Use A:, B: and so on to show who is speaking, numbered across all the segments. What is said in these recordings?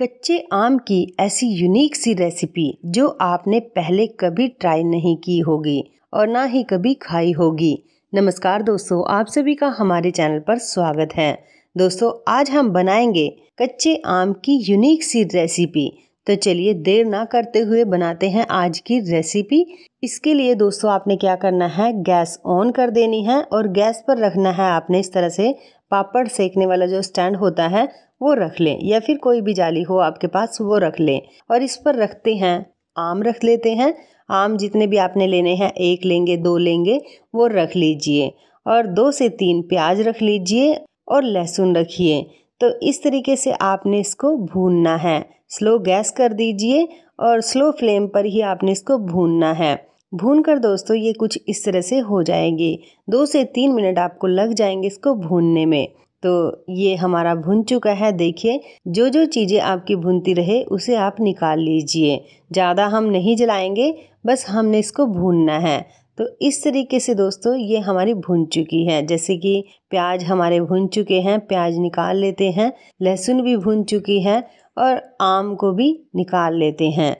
A: कच्चे आम की ऐसी यूनिक सी रेसिपी जो आपने पहले कभी ट्राई नहीं की होगी और ना ही कभी खाई होगी नमस्कार दोस्तों आप सभी का हमारे चैनल पर स्वागत है दोस्तों आज हम बनाएंगे कच्चे आम की यूनिक सी रेसिपी तो चलिए देर ना करते हुए बनाते हैं आज की रेसिपी इसके लिए दोस्तों आपने क्या करना है गैस ऑन कर देनी है और गैस पर रखना है आपने इस तरह से पापड़ सेकने वाला जो स्टैंड होता है वो रख लें या फिर कोई भी जाली हो आपके पास वो रख लें और इस पर रखते हैं आम रख लेते हैं आम जितने भी आपने लेने हैं एक लेंगे दो लेंगे वो रख लीजिए और दो से तीन प्याज रख लीजिए और लहसुन रखिए तो इस तरीके से आपने इसको भूनना है स्लो गैस कर दीजिए और स्लो फ्लेम पर ही आपने इसको भूनना है भून कर दोस्तों ये कुछ इस तरह से हो जाएंगे दो से तीन मिनट आपको लग जाएंगे इसको भूनने में तो ये हमारा भुन चुका है देखिए जो जो चीज़ें आपकी भुनती रहे उसे आप निकाल लीजिए ज़्यादा हम नहीं जलाएंगे बस हमने इसको भूनना है तो इस तरीके से दोस्तों ये हमारी भुन चुकी है जैसे कि प्याज हमारे भुन चुके हैं प्याज निकाल लेते हैं लहसुन भी भुन चुकी है और आम को भी निकाल लेते हैं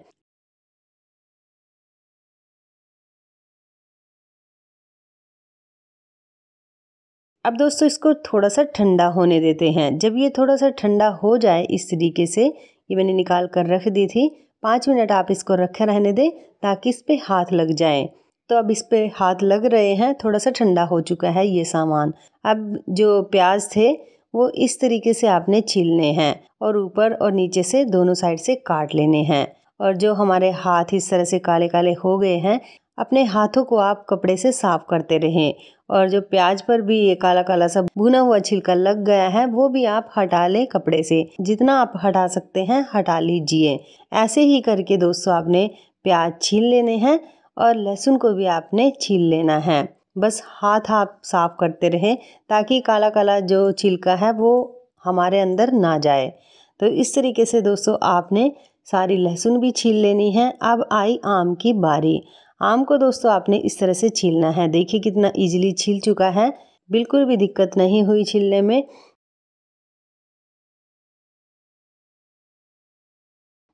A: अब दोस्तों इसको थोड़ा सा ठंडा होने देते हैं जब ये थोड़ा सा ठंडा हो जाए इस तरीके से ये मैंने निकाल कर रख दी थी पाँच मिनट आप इसको रखे रहने दें ताकि इस पर हाथ लग जाए तो अब इस पर हाथ लग रहे हैं थोड़ा सा ठंडा हो चुका है ये सामान अब जो प्याज थे वो इस तरीके से आपने छीलने हैं और ऊपर और नीचे से दोनों साइड से काट लेने हैं और जो हमारे हाथ इस तरह से काले काले हो गए हैं अपने हाथों को आप कपड़े से साफ करते रहें और जो प्याज पर भी ये काला काला सा भुना हुआ छिलका लग गया है वो भी आप हटा लें कपड़े से जितना आप हटा सकते हैं हटा लीजिए ऐसे ही करके दोस्तों आपने प्याज छील लेने हैं और लहसुन को भी आपने छील लेना है बस हाथ आप साफ करते रहें ताकि काला काला जो छिलका है वो हमारे अंदर ना जाए तो इस तरीके से दोस्तों आपने सारी लहसुन भी छील लेनी है अब आई आम की बारी आम को दोस्तों आपने इस तरह से छीलना है देखिए कितना ईजिली छील चुका है बिल्कुल भी दिक्कत नहीं हुई छीलने में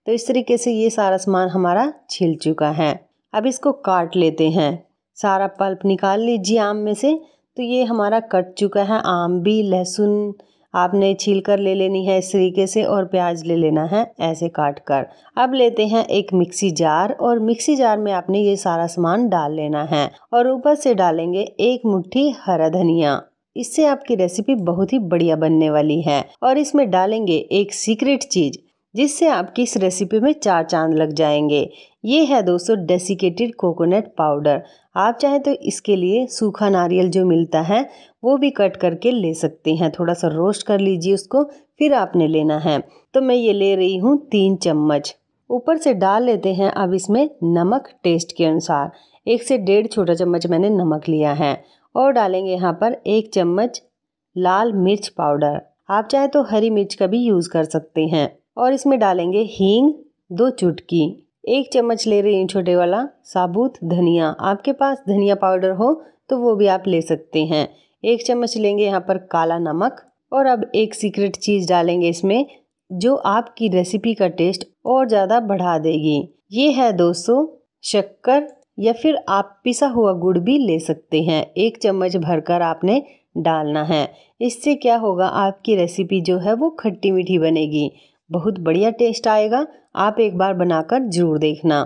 A: तो इस तरीके से ये सारा सामान हमारा छिल चुका है अब इसको काट लेते हैं सारा पल्प निकाल लीजिए आम में से तो ये हमारा कट चुका है आम भी लहसुन आपने छील कर ले लेनी है इस तरीके से और प्याज ले लेना है ऐसे काट कर अब लेते हैं एक मिक्सी जार और मिक्सी जार में आपने ये सारा सामान डाल लेना है और ऊपर से डालेंगे एक मुट्ठी हरा धनिया इससे आपकी रेसिपी बहुत ही बढ़िया बनने वाली है और इसमें डालेंगे एक सीक्रेट चीज जिससे आपकी इस रेसिपी में चार चांद लग जाएंगे ये है दोस्तों डेसिकेटेड कोकोनट पाउडर आप चाहें तो इसके लिए सूखा नारियल जो मिलता है वो भी कट करके ले सकते हैं थोड़ा सा रोस्ट कर लीजिए उसको फिर आपने लेना है तो मैं ये ले रही हूँ तीन चम्मच ऊपर से डाल लेते हैं अब इसमें नमक टेस्ट के अनुसार एक से डेढ़ छोटा चम्मच मैंने नमक लिया है और डालेंगे यहाँ पर एक चम्मच लाल मिर्च पाउडर आप चाहे तो हरी मिर्च का भी यूज़ कर सकते हैं और इसमें डालेंगे हींग दो चुटकी एक चम्मच ले रही हूँ छोटे वाला साबुत धनिया आपके पास धनिया पाउडर हो तो वो भी आप ले सकते हैं एक चम्मच लेंगे यहाँ पर काला नमक और अब एक सीक्रेट चीज़ डालेंगे इसमें जो आपकी रेसिपी का टेस्ट और ज़्यादा बढ़ा देगी ये है दोस्तों शक्कर या फिर आप पिसा हुआ गुड़ भी ले सकते हैं एक चम्मच भरकर आपने डालना है इससे क्या होगा आपकी रेसिपी जो है वो खट्टी मीठी बनेगी बहुत बढ़िया टेस्ट आएगा आप एक बार बनाकर जरूर देखना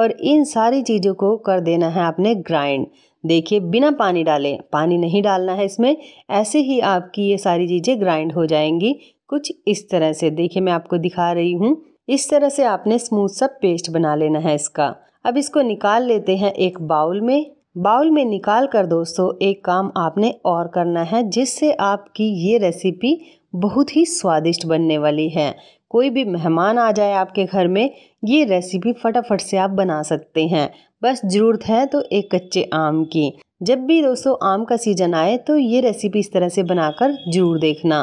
A: और इन सारी चीज़ों को कर देना है आपने ग्राइंड देखिए बिना पानी डाले पानी नहीं डालना है इसमें ऐसे ही आपकी ये सारी चीज़ें ग्राइंड हो जाएंगी कुछ इस तरह से देखिए मैं आपको दिखा रही हूँ इस तरह से आपने स्मूथ सा पेस्ट बना लेना है इसका अब इसको निकाल लेते हैं एक बाउल में बाउल में निकाल कर दोस्तों एक काम आपने और करना है जिससे आपकी ये रेसिपी बहुत ही स्वादिष्ट बनने वाली है कोई भी मेहमान आ जाए आपके घर में ये रेसिपी फटाफट से आप बना सकते हैं बस ज़रूरत है तो एक कच्चे आम की जब भी दोस्तों आम का सीज़न आए तो ये रेसिपी इस तरह से बनाकर ज़रूर देखना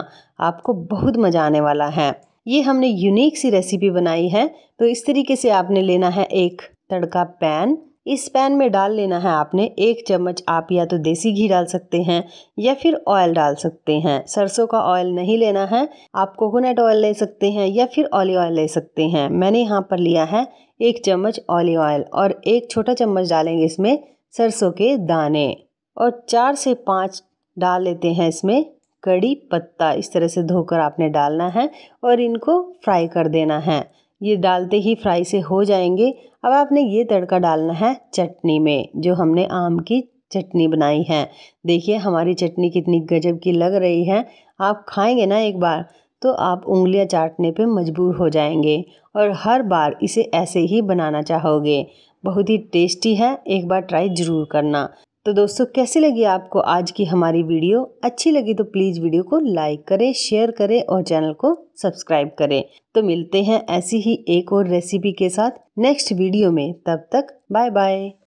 A: आपको बहुत मज़ा आने वाला है ये हमने यूनिक सी रेसिपी बनाई है तो इस तरीके से आपने लेना है एक तड़का पैन इस पैन में डाल लेना है आपने एक चम्मच आप या तो देसी घी डाल सकते हैं या फिर ऑयल डाल सकते हैं सरसों का ऑयल नहीं लेना है आप कोकोनट ऑयल ले सकते हैं या फिर ऑलिव ऑयल ले सकते हैं मैंने यहाँ पर लिया है एक चम्मच ऑलिव ऑयल और एक छोटा चम्मच डालेंगे इसमें सरसों के दाने और चार से पाँच डाल लेते हैं इसमें कड़ी पत्ता इस तरह से धोकर आपने डालना है और इनको फ्राई कर देना है ये डालते ही फ्राई से हो जाएंगे अब आपने ये तड़का डालना है चटनी में जो हमने आम की चटनी बनाई है देखिए हमारी चटनी कितनी गजब की लग रही है आप खाएंगे ना एक बार तो आप उंगलियां चाटने पे मजबूर हो जाएंगे और हर बार इसे ऐसे ही बनाना चाहोगे बहुत ही टेस्टी है एक बार ट्राई ज़रूर करना तो दोस्तों कैसी लगी आपको आज की हमारी वीडियो अच्छी लगी तो प्लीज़ वीडियो को लाइक करें शेयर करें और चैनल को सब्सक्राइब करें तो मिलते हैं ऐसी ही एक और रेसिपी के साथ नेक्स्ट वीडियो में तब तक बाय बाय